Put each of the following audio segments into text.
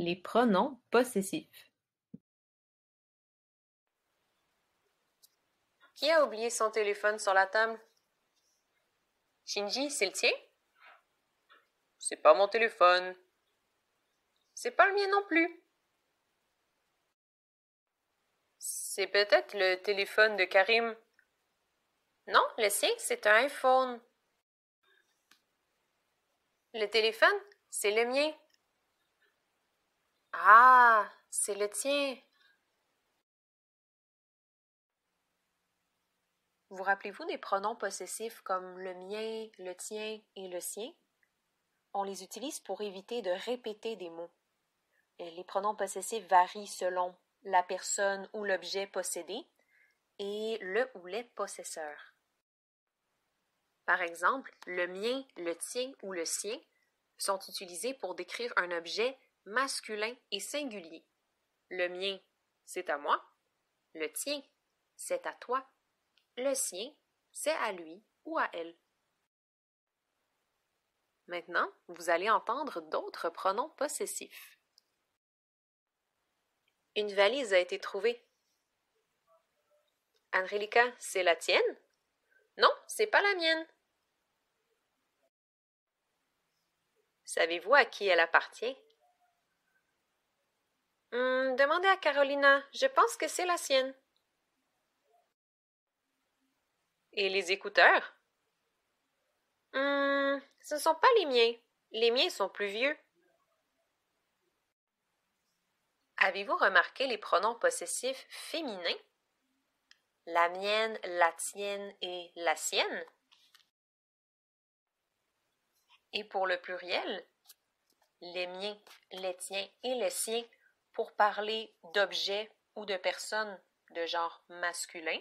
Les pronoms possessifs. Qui a oublié son téléphone sur la table? Shinji, c'est le tien? C'est pas mon téléphone. C'est pas le mien non plus. C'est peut-être le téléphone de Karim. Non, le sien, c'est un iPhone. Le téléphone, c'est le mien. Ah, c'est le tien. Vous rappelez-vous des pronoms possessifs comme le mien, le tien et le sien? On les utilise pour éviter de répéter des mots. Euh, les pronoms possessifs varient selon la personne ou l'objet possédé et le ou les possesseurs. Par exemple, le mien, le tien ou le sien sont utilisés pour décrire un objet masculin et singulier. Le mien, c'est à moi. Le tien, c'est à toi. Le sien, c'est à lui ou à elle. Maintenant, vous allez entendre d'autres pronoms possessifs. Une valise a été trouvée. Angelica, c'est la tienne? Non, c'est pas la mienne. Savez-vous à qui elle appartient? Hum, demandez à Carolina. Je pense que c'est la sienne. Et les écouteurs? Hum, ce ne sont pas les miens. Les miens sont plus vieux. Avez-vous remarqué les pronoms possessifs féminins? La mienne, la tienne et la sienne? Et pour le pluriel? Les miens, les tiens et les siens pour parler d'objets ou de personnes de genre masculin,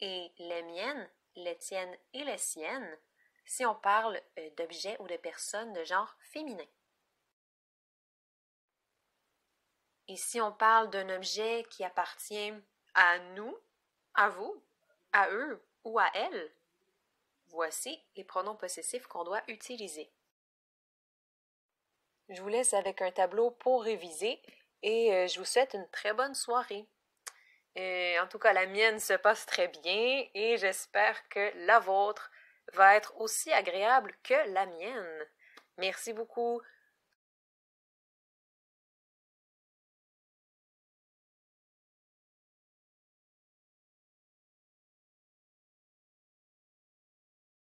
et les miennes, les tiennes et les siennes si on parle euh, d'objets ou de personnes de genre féminin. Et si on parle d'un objet qui appartient à nous, à vous, à eux ou à elles, voici les pronoms possessifs qu'on doit utiliser. Je vous laisse avec un tableau pour réviser et euh, je vous souhaite une très bonne soirée. Euh, en tout cas, la mienne se passe très bien et j'espère que la vôtre va être aussi agréable que la mienne. Merci beaucoup.